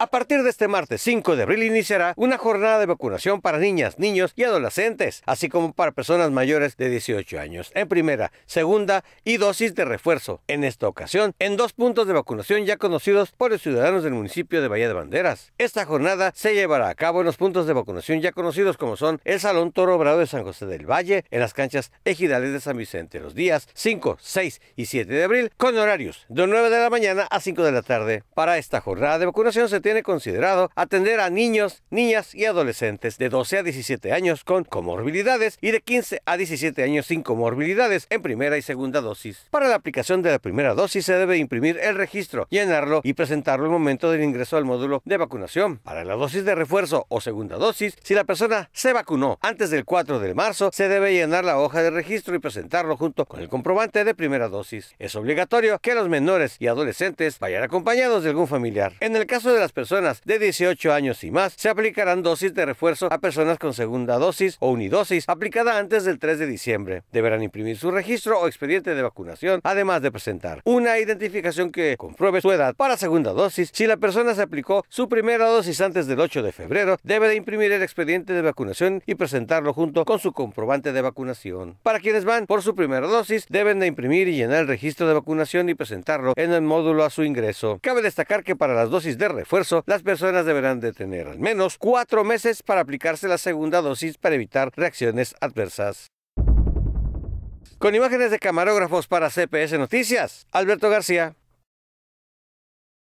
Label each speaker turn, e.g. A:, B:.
A: A partir de este martes 5 de abril iniciará una jornada de vacunación para niñas, niños y adolescentes, así como para personas mayores de 18 años, en primera, segunda y dosis de refuerzo. En esta ocasión, en dos puntos de vacunación ya conocidos por los ciudadanos del municipio de Bahía de Banderas. Esta jornada se llevará a cabo en los puntos de vacunación ya conocidos como son el Salón Toro Obrado de San José del Valle, en las canchas ejidales de San Vicente, los días 5, 6 y 7 de abril, con horarios de 9 de la mañana a 5 de la tarde. Para esta jornada de vacunación se tiene considerado atender a niños, niñas y adolescentes de 12 a 17 años con comorbilidades y de 15 a 17 años sin comorbilidades en primera y segunda dosis. Para la aplicación de la primera dosis se debe imprimir el registro, llenarlo y presentarlo al momento del ingreso al módulo de vacunación. Para la dosis de refuerzo o segunda dosis, si la persona se vacunó antes del 4 de marzo, se debe llenar la hoja de registro y presentarlo junto con el comprobante de primera dosis. Es obligatorio que los menores y adolescentes vayan acompañados de algún familiar. En el caso de las personas de 18 años y más se aplicarán dosis de refuerzo a personas con segunda dosis o unidosis aplicada antes del 3 de diciembre. Deberán imprimir su registro o expediente de vacunación, además de presentar una identificación que compruebe su edad para segunda dosis. Si la persona se aplicó su primera dosis antes del 8 de febrero, debe de imprimir el expediente de vacunación y presentarlo junto con su comprobante de vacunación. Para quienes van por su primera dosis, deben de imprimir y llenar el registro de vacunación y presentarlo en el módulo a su ingreso. Cabe destacar que para las dosis de refuerzo, las personas deberán de tener al menos cuatro meses para aplicarse la segunda dosis para evitar reacciones adversas. Con imágenes de camarógrafos para CPS Noticias, Alberto García.